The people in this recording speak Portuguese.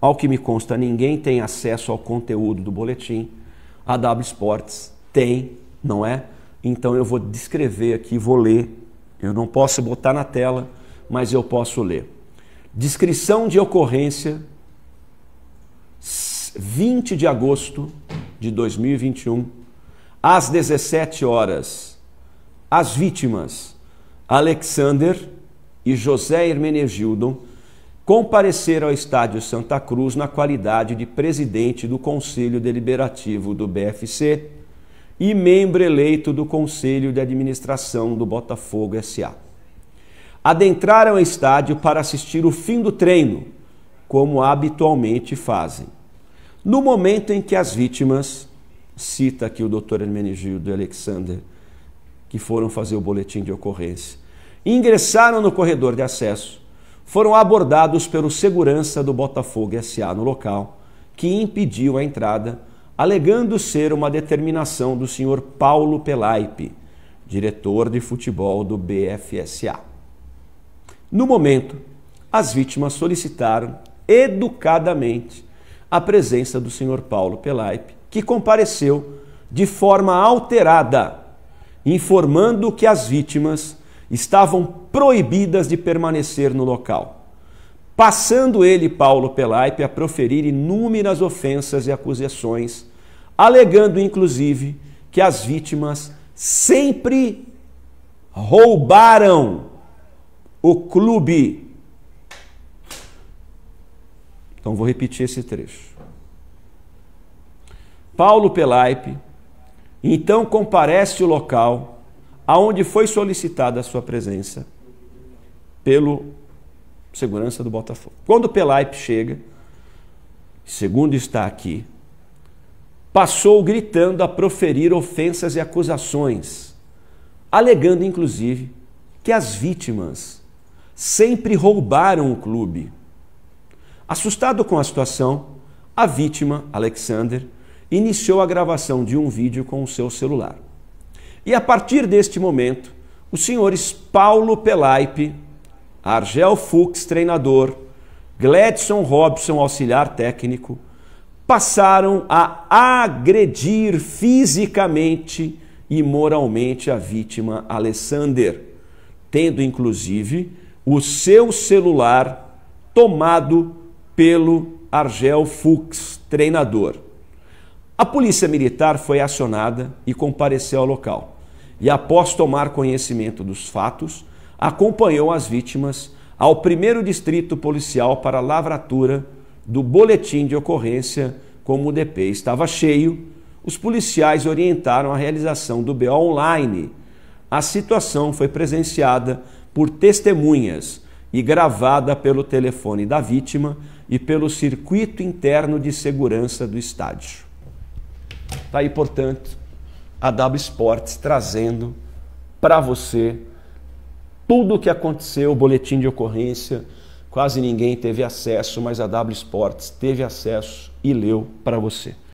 Ao que me consta, ninguém tem acesso ao conteúdo do boletim. A W Sports tem, não é? Então eu vou descrever aqui, vou ler. Eu não posso botar na tela, mas eu posso ler. Descrição de ocorrência 20 de agosto de 2021, às 17 horas. As vítimas Alexander e José Hermenegildo, comparecer ao estádio Santa Cruz na qualidade de presidente do Conselho Deliberativo do BFC e membro eleito do Conselho de Administração do Botafogo SA. Adentraram o estádio para assistir o fim do treino, como habitualmente fazem. No momento em que as vítimas, cita aqui o Dr. Hermenegildo Alexander, que foram fazer o boletim de ocorrência, ingressaram no corredor de acesso, foram abordados pelo segurança do Botafogo SA no local, que impediu a entrada, alegando ser uma determinação do senhor Paulo Pelaipe, diretor de futebol do BFSA. No momento, as vítimas solicitaram educadamente a presença do senhor Paulo Pelaipe, que compareceu de forma alterada, informando que as vítimas estavam proibidas de permanecer no local. Passando ele, Paulo Pelaipe, a proferir inúmeras ofensas e acusações, alegando inclusive que as vítimas sempre roubaram o clube. Então vou repetir esse trecho. Paulo Pelaipe então comparece o local aonde foi solicitada a sua presença pelo segurança do Botafogo. Quando o chega, segundo está aqui, passou gritando a proferir ofensas e acusações, alegando inclusive que as vítimas sempre roubaram o clube. Assustado com a situação, a vítima, Alexander, iniciou a gravação de um vídeo com o seu celular. E a partir deste momento, os senhores Paulo Pelaipe, Argel Fuchs, treinador, Gladson Robson, auxiliar técnico, passaram a agredir fisicamente e moralmente a vítima Alessander, tendo inclusive o seu celular tomado pelo Argel Fuchs, treinador. A polícia militar foi acionada e compareceu ao local. E após tomar conhecimento dos fatos, acompanhou as vítimas ao primeiro distrito policial para lavratura do boletim de ocorrência, como o DP estava cheio, os policiais orientaram a realização do BO online. A situação foi presenciada por testemunhas e gravada pelo telefone da vítima e pelo circuito interno de segurança do estádio. Está aí, portanto, a W Sports trazendo para você tudo o que aconteceu, o boletim de ocorrência. Quase ninguém teve acesso, mas a W Sports teve acesso e leu para você.